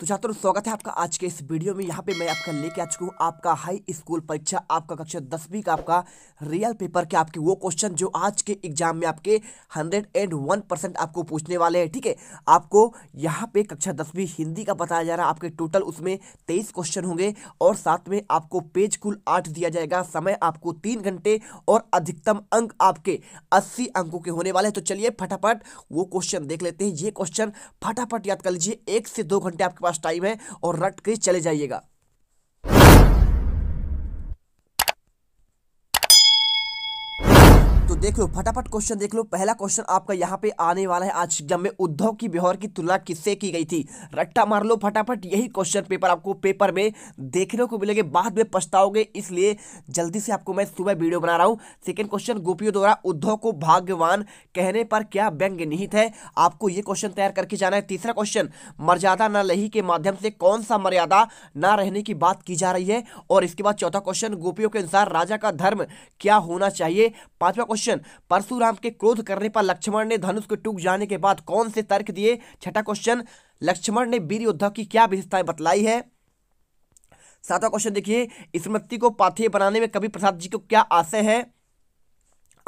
तो छात्रों स्वागत है आपका आज के इस वीडियो में यहाँ पे मैं आपका लेके आ चुका हूँ आपका हाई स्कूल परीक्षा आपका कक्षा दसवीं का आपका रियल पेपर के आपके वो क्वेश्चन जो आज के एग्जाम में आपके हंड्रेड एंड वन परसेंट आपको पूछने वाले हैं ठीक है थीके? आपको यहाँ पे कक्षा दसवीं हिंदी का बताया जा रहा है आपके टोटल उसमें तेईस क्वेश्चन होंगे और साथ में आपको पेज कुल आठ दिया जाएगा समय आपको तीन घंटे और अधिकतम अंक आपके अस्सी अंकों के होने वाले तो चलिए फटाफट वो क्वेश्चन देख लेते हैं ये क्वेश्चन फटाफट याद कर लीजिए एक से दो घंटे आपके पास टाइम है और रट के चले जाइएगा तो देख लो फटाफट क्वेश्चन देख लो पहला क्वेश्चन आपका यहाँ पे आने वाला है आज एग्जाम में उद्धव की व्यवहार की तुलना किससे की गई थी रट्टा मार लो फटाफट यही क्वेश्चन पेपर आपको पेपर में देखने को मिलेंगे बाद में पछताओगे इसलिए जल्दी से आपको मैं सुबह वीडियो बना रहा हूँ सेकेंड क्वेश्चन गोपियों द्वारा उद्धव को भाग्यवान कहने पर क्या व्यंग निहित है आपको ये क्वेश्चन तैयार करके जाना है तीसरा क्वेश्चन मर्यादा न लही के माध्यम से कौन सा मर्यादा न रहने की बात की जा रही है और इसके बाद चौथा क्वेश्चन गोपियों के अनुसार राजा का धर्म क्या होना चाहिए पांचवा क्वेश्चन परशुराम के क्रोध करने पर लक्ष्मण ने धनुष के टूक जाने के बाद कौन से तर्क दिए छठा क्वेश्चन लक्ष्मण ने वीर योद्धा की क्या विशेषताएं बतलाई है सातवां क्वेश्चन देखिए स्मृति को पाथेय बनाने में कभी प्रसाद जी को क्या आशय है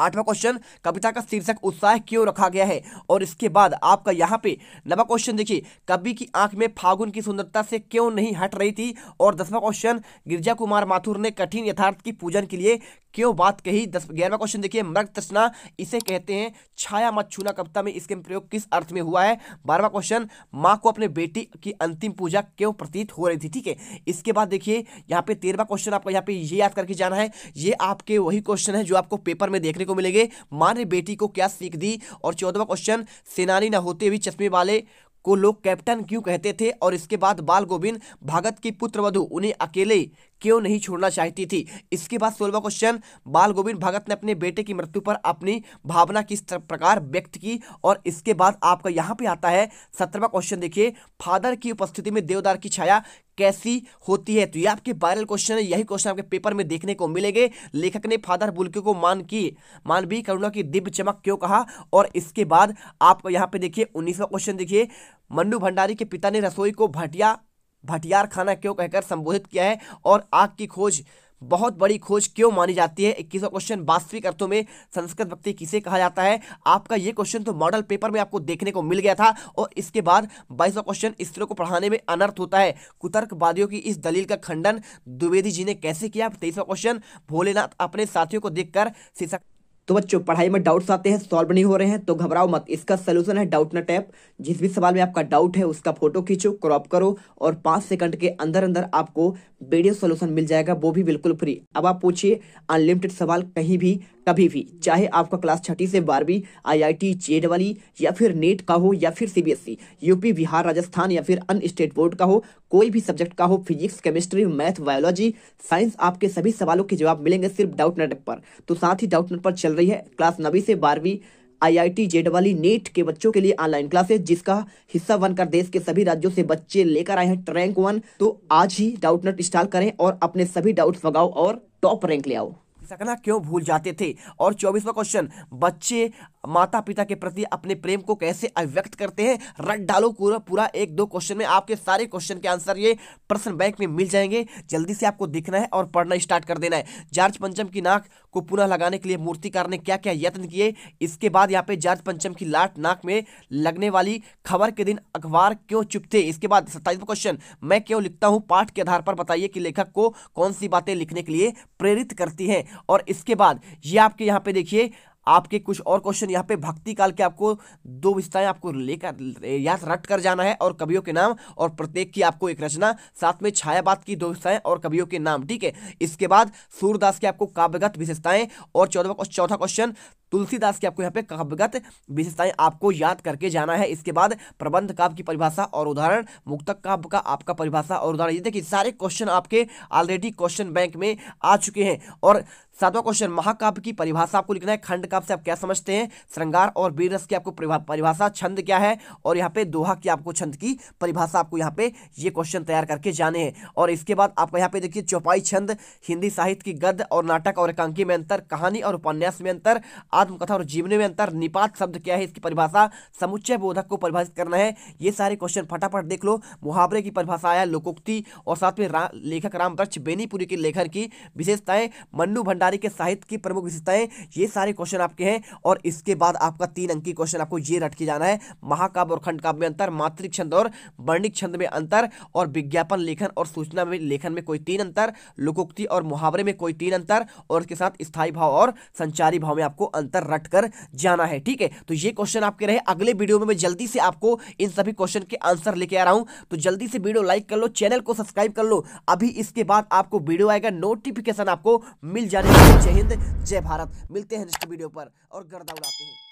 आठवां क्वेश्चन कविता का शीर्षक उत्साह क्यों रखा गया है और इसके बाद आपका यहाँ पे नवा क्वेश्चन देखिए कवि की आंख में फागुन की सुंदरता से क्यों नहीं हट रही थी और दसवां क्वेश्चन गिरजा कुमार माथुर ने कठिन यथार्थ की पूजन के लिए क्यों बात कही दस ग्यारहवा क्वेश्चन देखिए मृग तृष्णा इसे कहते हैं छाया मत छूना कविता में इसके प्रयोग किस अर्थ में हुआ है बारहवा क्वेश्चन माँ को अपने बेटी की अंतिम पूजा क्यों प्रतीत हो रही थी ठीक है इसके बाद देखिए यहाँ पे तेरहवा क्वेश्चन आपको यहाँ पे ये याद करके जाना है ये आपके वही क्वेश्चन है जो आपको पेपर में देखने को को मिलेंगे माँ ने बेटी को क्या सीख दी और चौदहवा क्वेश्चन सेनानी न होते हुए चश्मे वाले को लोग कैप्टन क्यों कहते थे और इसके बाद बाल गोविंद भगत की पुत्रवधु उन्हें अकेले क्यों नहीं छोड़ना चाहती थी इसके बाद सोलवा क्वेश्चन बाल गोविंद भगत ने अपने बेटे की मृत्यु पर अपनी भावना किस प्रकार व्यक्त की और इसके बाद आपका यहाँ पे आता है सत्रहवा क्वेश्चन देखिए फादर की उपस्थिति में देवदार की छाया कैसी होती है तो ये आपके वायरल क्वेश्चन है यही क्वेश्चन आपके पेपर में देखने को मिलेंगे लेखक ने फादर बुल्के को मान की मान भी करुणा की दिव्य चमक क्यों कहा और इसके बाद आप यहाँ पे देखिए उन्नीसवा क्वेश्चन देखिए मन्नू भंडारी के पिता ने रसोई को भटिया भटियार खाना क्यों कहकर संबोधित किया है और आग की खोज बहुत बड़ी खोज क्यों मानी जाती है इक्कीसवा क्वेश्चन वास्तविक अर्थों में संस्कृत व्यक्ति किसे कहा जाता है आपका यह क्वेश्चन तो मॉडल पेपर में आपको देखने को मिल गया था और इसके बाद बाईसवा क्वेश्चन स्त्रियों को पढ़ाने में अनर्थ होता है कुतर्कवादियों की इस दलील का खंडन द्विवेदी जी ने कैसे किया तेईसवा क्वेश्चन भोलेनाथ अपने साथियों को देखकर शीर्षक तो बच्चों पढ़ाई में डाउट्स आते हैं सॉल्व नहीं हो रहे हैं तो घबराओ मत इसका सलूशन है डाउट नट ऐप जिस भी सवाल में आपका डाउट है उसका फोटो खींचो क्रॉप करो और पाँच सेकंड के अंदर अंदर आपको वीडियो सलूशन मिल जाएगा वो भी बिल्कुल फ्री अब आप पूछिए अनलिमिटेड सवाल कहीं भी कभी भी चाहे आपका क्लास छठी से बारहवीं आई आई टी जेड वाली या फिर नेट का हो या फिर सीबीएसई e, यूपी बिहार राजस्थान या फिर अन्य स्टेट बोर्ड का हो कोई भी सब्जेक्ट का हो physics chemistry math biology science आपके सभी सवालों के जवाब मिलेंगे सिर्फ डाउट नेट पर तो साथ ही डाउट नेट पर चल रही है क्लास नवी से बारहवीं आई आई टी जेड वाली नेट के बच्चों के लिए ऑनलाइन क्लासेस जिसका हिस्सा बनकर देश के सभी राज्यों से बच्चे लेकर आए हैं ट्रैंक वन तो आज ही डाउट नेट इंस्टॉल करें और अपने सभी डाउट्स भगाओ और टॉप रैंक ले आओ सकना क्यों भूल जाते थे और चौबीसवा क्वेश्चन बच्चे माता पिता के प्रति अपने प्रेम को कैसे अभिव्यक्त करते हैं रट डालो पूरा पूरा एक दो क्वेश्चन में आपके सारे क्वेश्चन के आंसर ये प्रश्न बैंक में मिल जाएंगे जल्दी से आपको दिखना है और पढ़ना स्टार्ट कर देना है जार्ज पंचम की नाक को पुनः लगाने के लिए मूर्तिकार ने क्या क्या यत्न किए इसके बाद यहाँ पे जार्ज पंचम की लाट नाक में लगने वाली खबर के दिन अखबार क्यों चुप थे इसके बाद सत्ताईसवा क्वेश्चन मैं क्यों लिखता हूँ पाठ के आधार पर बताइए कि लेखक को कौन सी बातें लिखने के लिए प्रेरित करती हैं और इसके बाद ये आपके यहाँ पे देखिए आपके कुछ और क्वेश्चन यहाँ पे भक्ति काल के आपको दो विस्ताएं आपको लेकर याद रट कर जाना है और कवियों के नाम और प्रत्येक की आपको एक रचना साथ में छायाबाद की दो विस्ताएं और कवियों के नाम ठीक है इसके बाद सूरदास की आपको काव्यगत विशेषताएं और चौदह और चौथा क्वेश्चन तुलसीदास की आपको यहाँ पे काव्यगत विशेषताएं आपको याद करके जाना है इसके बाद प्रबंध काव्य की परिभाषा और उदाहरण मुक्तक काव्य का आपका परिभाषा और उदाहरण ये देखिए सारे क्वेश्चन आपके ऑलरेडी क्वेश्चन बैंक में आ चुके हैं और सातवां क्वेश्चन महाकाव्य की परिभाषा आपको लिखना है खंड काव्य से आप क्या समझते हैं श्रृंगार और बीरस की आपको परिभाषा छंद क्या है और यहाँ पे दोहा की आपको छंद की परिभाषा आपको यहाँ पे ये क्वेश्चन तैयार करके जाने हैं और इसके बाद आपको यहाँ पे देखिए चौपाई छंद हिंदी साहित्य की गद्य और नाटक और एकांकी में अंतर कहानी और उपन्यास में अंतर आत्मकथा और जीवनी में अंतर निपात शब्द क्या है इसकी परिभाषा समुच्चय बोधक को परिभाषित करना है ये सारे क्वेश्चन फटाफट देख लो मुहावरे की परिभाषा आया लोकोक्ति और साथ में रा, लेखक रामदक्ष बेनीपुरी के लेखन की विशेषताएं मन्नू भंडारी के साहित्य की प्रमुख विशेषताएं ये सारे क्वेश्चन आपके हैं और इसके बाद आपका तीन अंकी क्वेश्चन आपको ये रट के जाना है महाकाव्य और खंडकाव्य में अंतर मातृक छंद और वर्णिक छंद में अंतर और विज्ञापन लेखन और सूचना में लेखन में कोई तीन अंतर लोकोक्ति और मुहावरे में कोई तीन अंतर और इसके साथ स्थायी भाव और संचारी भाव में आपको अंतर अंतर कर जाना है ठीक है तो ये क्वेश्चन आपके रहे अगले वीडियो में मैं जल्दी से आपको इन सभी क्वेश्चन के आंसर लेके आ रहा हूं तो जल्दी से वीडियो लाइक कर लो चैनल को सब्सक्राइब कर लो अभी इसके बाद आपको वीडियो आएगा नोटिफिकेशन आपको मिल जाने जय हिंद जय भारत मिलते हैं नेक्स्ट वीडियो पर और गर्दा उड़ाते हैं